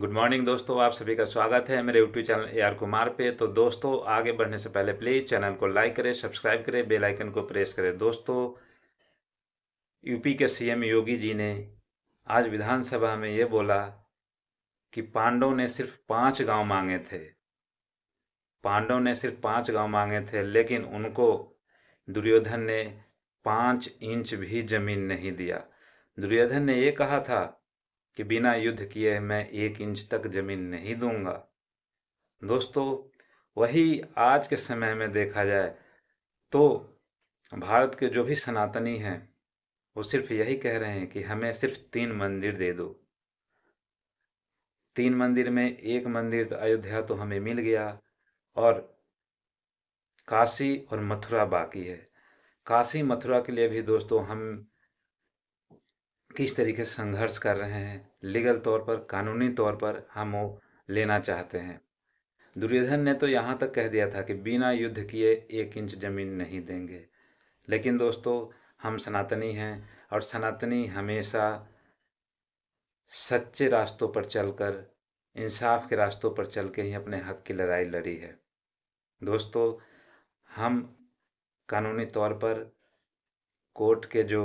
good morning दोस्तों आप सभी का स्वागत है मेरे YouTube channel A R Kumar पे तो दोस्तों आगे बढ़ने से पहले प्लीज़ चैनल को लाइक करें सब्सक्राइब करें बेल आइकन को प्रेस करें दोस्तों यूपी के सीएम योगी जी ने आज विधानसभा में ये बोला कि पांडव ने सिर्फ पाँच गांव मांगे थे पांडव ने सिर्फ पाँच गाँव मांगे थे लेकिन उनको दुर्योधन ने पाँच इंच भी जमीन नहीं दिया दुर्योधन ने ये कहा था कि बिना युद्ध किए मैं एक इंच तक जमीन नहीं दूंगा दोस्तों वही आज के समय में देखा जाए तो भारत के जो भी सनातनी हैं वो सिर्फ यही कह रहे हैं कि हमें सिर्फ तीन मंदिर दे दो तीन मंदिर में एक मंदिर तो अयोध्या तो हमें मिल गया और काशी और मथुरा बाकी है काशी मथुरा के लिए भी दोस्तों हम किस तरीके से संघर्ष कर रहे हैं लीगल तौर पर कानूनी तौर पर हम वो लेना चाहते हैं दुर्योधन ने तो यहाँ तक कह दिया था कि बिना युद्ध किए एक इंच ज़मीन नहीं देंगे लेकिन दोस्तों हम सनातनी हैं और सनातनी हमेशा सच्चे रास्तों पर चलकर इंसाफ के रास्तों पर चल के ही अपने हक की लड़ाई लड़ी है दोस्तों हम कानूनी तौर पर कोर्ट के जो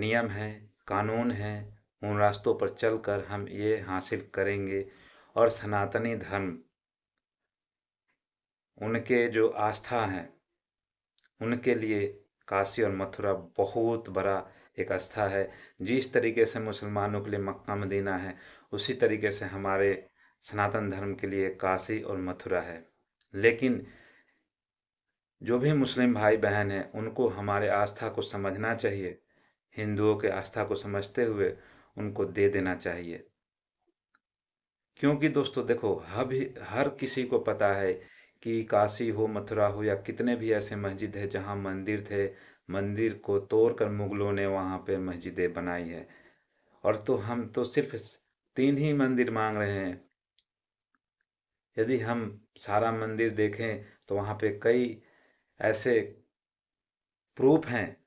नियम हैं कानून हैं उन रास्तों पर चलकर हम ये हासिल करेंगे और सनातनी धर्म उनके जो आस्था हैं उनके लिए काशी और मथुरा बहुत बड़ा एक आस्था है जिस तरीके से मुसलमानों के लिए मक्का मदीना है उसी तरीके से हमारे सनातन धर्म के लिए काशी और मथुरा है लेकिन जो भी मुस्लिम भाई बहन हैं उनको हमारे आस्था को समझना चाहिए हिंदुओं के आस्था को समझते हुए उनको दे देना चाहिए क्योंकि दोस्तों देखो हर हर किसी को पता है कि काशी हो मथुरा हो या कितने भी ऐसे मस्जिद है जहाँ मंदिर थे मंदिर को तोड़कर मुगलों ने वहाँ पे मस्जिदें बनाई है और तो हम तो सिर्फ तीन ही मंदिर मांग रहे हैं यदि हम सारा मंदिर देखें तो वहाँ पे कई ऐसे प्रूफ हैं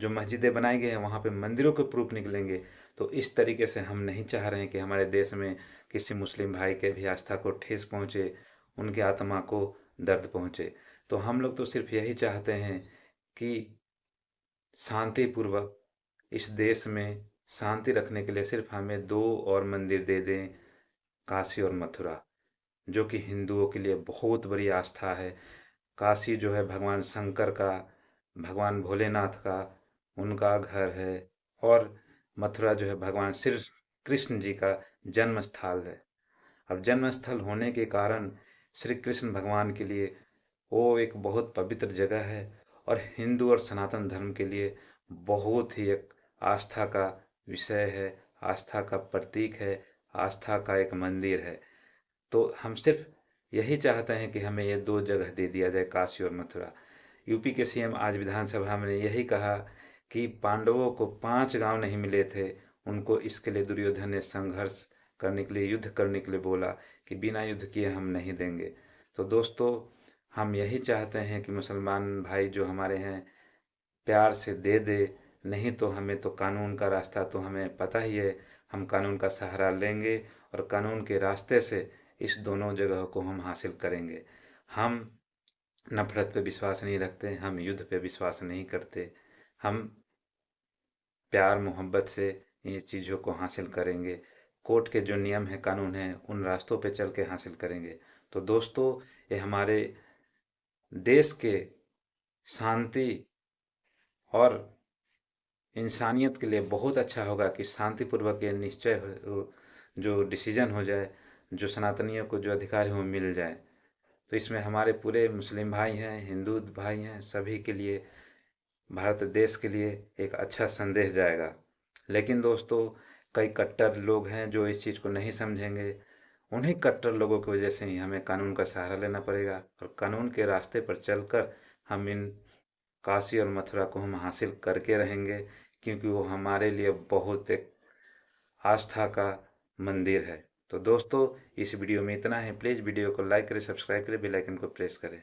जो मस्जिदें बनाई गई हैं वहाँ पे मंदिरों के प्रूफ निकलेंगे तो इस तरीके से हम नहीं चाह रहे हैं कि हमारे देश में किसी मुस्लिम भाई के भी आस्था को ठेस पहुँचे उनके आत्मा को दर्द पहुँचे तो हम लोग तो सिर्फ यही चाहते हैं कि शांतिपूर्वक इस देश में शांति रखने के लिए सिर्फ हमें दो और मंदिर दे दें काशी और मथुरा जो कि हिंदुओं के लिए बहुत बड़ी आस्था है काशी जो है भगवान शंकर का भगवान भोलेनाथ का उनका घर है और मथुरा जो है भगवान श्री कृष्ण जी का जन्म स्थल है अब जन्म स्थल होने के कारण श्री कृष्ण भगवान के लिए वो एक बहुत पवित्र जगह है और हिंदू और सनातन धर्म के लिए बहुत ही एक आस्था का विषय है आस्था का प्रतीक है आस्था का एक मंदिर है तो हम सिर्फ यही चाहते हैं कि हमें ये दो जगह दे दिया जाए काशी और मथुरा यूपी के सीएम आज विधानसभा में यही कहा कि पांडवों को पांच गांव नहीं मिले थे उनको इसके लिए दुर्योधन ने संघर्ष करने के लिए युद्ध करने के लिए बोला कि बिना युद्ध किए हम नहीं देंगे तो दोस्तों हम यही चाहते हैं कि मुसलमान भाई जो हमारे हैं प्यार से दे दे नहीं तो हमें तो कानून का रास्ता तो हमें पता ही है हम कानून का सहारा लेंगे और कानून के रास्ते से इस दोनों जगह को हम हासिल करेंगे हम नफरत पे विश्वास नहीं रखते हम युद्ध पे विश्वास नहीं करते हम प्यार मोहब्बत से ये चीज़ों को हासिल करेंगे कोर्ट के जो नियम हैं कानून हैं उन रास्तों पे चल के हासिल करेंगे तो दोस्तों ये हमारे देश के शांति और इंसानियत के लिए बहुत अच्छा होगा कि शांतिपूर्वक ये निश्चय जो डिसीजन हो जाए जो सनातनियों को जो अधिकार है वो मिल जाए तो इसमें हमारे पूरे मुस्लिम भाई हैं हिंदू भाई हैं सभी के लिए भारत देश के लिए एक अच्छा संदेश जाएगा लेकिन दोस्तों कई कट्टर लोग हैं जो इस चीज़ को नहीं समझेंगे उन्हीं कट्टर लोगों की वजह से ही हमें कानून का सहारा लेना पड़ेगा और कानून के रास्ते पर चलकर हम इन काशी और मथुरा को हम हासिल करके रहेंगे क्योंकि वो हमारे लिए बहुत एक आस्था का मंदिर है तो दोस्तों इस वीडियो में इतना है प्लीज़ वीडियो को लाइक करें सब्सक्राइब करें बेल आइकन को प्रेस करें